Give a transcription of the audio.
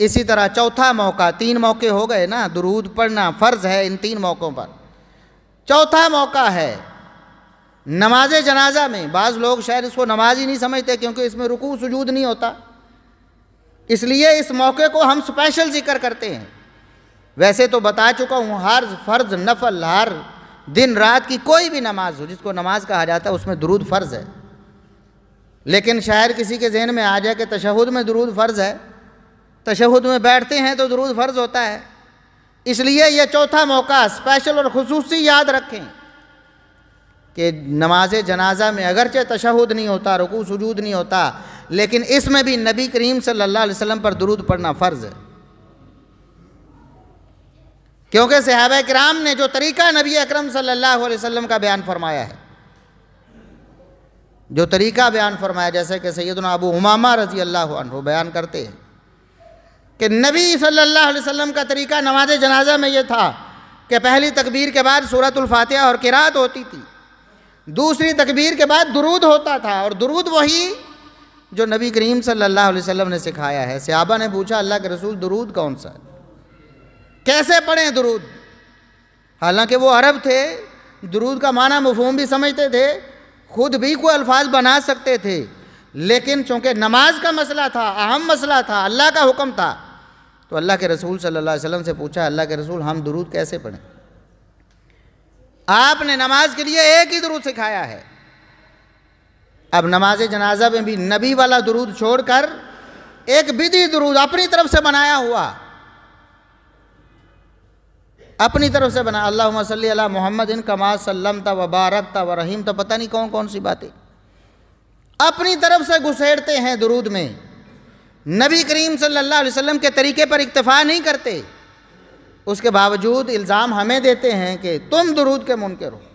इसी तरह चौथा मौका तीन मौके हो गए ना दुरूद पढ़ना फ़र्ज़ है इन तीन मौक़ों पर चौथा मौका है नमाज जनाजा में बाज़ लोग शायद इसको नमाज ही नहीं समझते क्योंकि इसमें रुकू सुजूद नहीं होता इसलिए इस मौके को हम स्पेशल जिक्र करते हैं वैसे तो बता चुका हूँ हर फ़र्ज नफल हर दिन रात की कोई भी नमाज हो जिसको नमाज कहा जाता है उसमें दरूद फ़र्ज़ है लेकिन शायर किसी के जहन में आ जाए कि तशहद में दुरूद फ़र्ज़ है तशहद में बैठते हैं तो दरूद फ़र्ज होता है इसलिए यह चौथा मौका स्पेशल और खसूसी याद रखें कि नमाज जनाजा में अगरचे तशहद नहीं होता रुकू सजूद नहीं होता लेकिन इसमें भी नबी करीम सल्लल्लाहु अलैहि वसल्लम पर दरूद पढ़ना फ़र्ज़ है क्योंकि सहाब कराम ने जो तरीका नबी अक्रम सल्लल्लाहु अलैहि वसल्लम का बयान फरमाया है जो तरीका बयान फरमाया जैसे कि सैदना अबू उमामा रजी अल्लाह बयान करते हैं कि नबी सल्लल्लाहु अलैहि वसल्लम का तरीका नमाज जनाजा में ये था कि पहली तकबीर के बाद सूरतुल और किरात होती थी दूसरी तकबीर के बाद दुरूद होता था और दुरूद वही जो नबी करीम सल्लल्लाहु अलैहि वसल्लम ने सिखाया है सहाबा ने पूछा अल्लाह के रसूल दुरूद कौन सा कैसे पढ़ें दुरूद हालांकि वो अरब थे दुरूद का माना मफहम भी समझते थे खुद भी कोई अल्फाज बना सकते थे लेकिन चूँकि नमाज का मसला था अहम मसला था अल्लाह का हुक्म था तो अल्लाह के रसूल सल्लल्लाहु अलैहि वसल्लम से पूछा अल्लाह के रसूल हम दुरूद कैसे पढ़ें आपने नमाज के लिए एक ही दुरूद सिखाया है अब नमाज जनाजा में भी नबी वाला दुरूद छोड़कर एक विधि दुरूद अपनी तरफ से बनाया हुआ अपनी तरफ से बना अल्लाह सल अला मोहम्मद इन कमा सल्लम तब वबारक व रहीम तो पता नहीं कौन कौन सी बातें अपनी तरफ से घुसेड़ते हैं दुरूद में नबी करीम सल्लल्लाहु अलैहि वसल्लम के तरीके पर इक्तफ़ा नहीं करते उसके बावजूद इल्ज़ाम हमें देते हैं कि तुम दुरूद के मुनकर हो